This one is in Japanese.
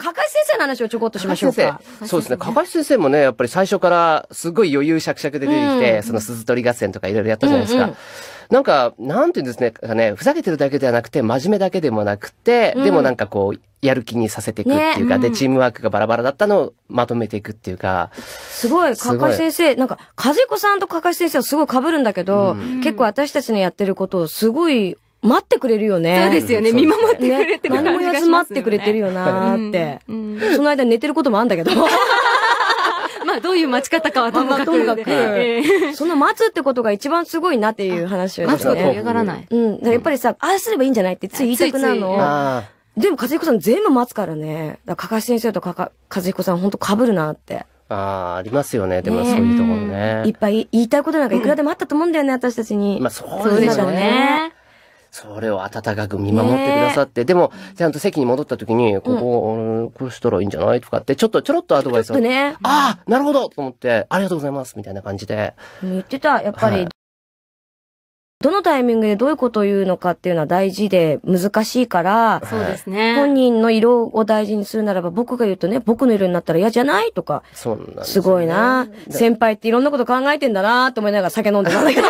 かかし先生の話をちょこっとしましょうか。そうですね。かかし先生もね、やっぱり最初からすごい余裕しゃくしゃくで出てきて、うん、その鈴取り合戦とかいろいろやったじゃないですか。うんうんなんか、なんていうんですね、ね、ふざけてるだけではなくて、真面目だけでもなくて、うん、でもなんかこう、やる気にさせていくっていうか、ねうん、で、チームワークがバラバラだったのをまとめていくっていうか。すごい、かかし先生、なんか、和彦さんとかかし先生はすごい被るんだけど、うん、結構私たちのやってることをすごい待ってくれるよね。そうですよね。見守ってくれてる感じがしますよね。何も休まってくれてるよなーって。その間寝てることもあんだけど。まあ、どういう待ち方かはともかく。ともかく。その待つってことが一番すごいなっていう話をですね。待つこと嫌がらない。うん。やっぱりさ、ああすればいいんじゃないってつい言いたくなるの。でも、和彦さん全部待つからね。だから、かかし先生とかか、和彦さんほんと被るなって。ああ、ありますよね。でもそういうところね。いっぱい言いたいことなんかいくらでもあったと思うんだよね、私たちに。まあ、そうですよね。それを温かく見守ってくださって、でも、ちゃんと席に戻った時に、ここ、うん、こうしたらいいんじゃないとかって、ちょっとちょろっとアドバイスを。ね、ああ、なるほどと思って、ありがとうございますみたいな感じで。言ってた、やっぱり、はい、どのタイミングでどういうことを言うのかっていうのは大事で難しいから、そうですね。本人の色を大事にするならば、僕が言うとね、僕の色になったら嫌じゃないとか、そうなんす、ね、すごいな。先輩っていろんなこと考えてんだなと思いながら酒飲んでたんだけど。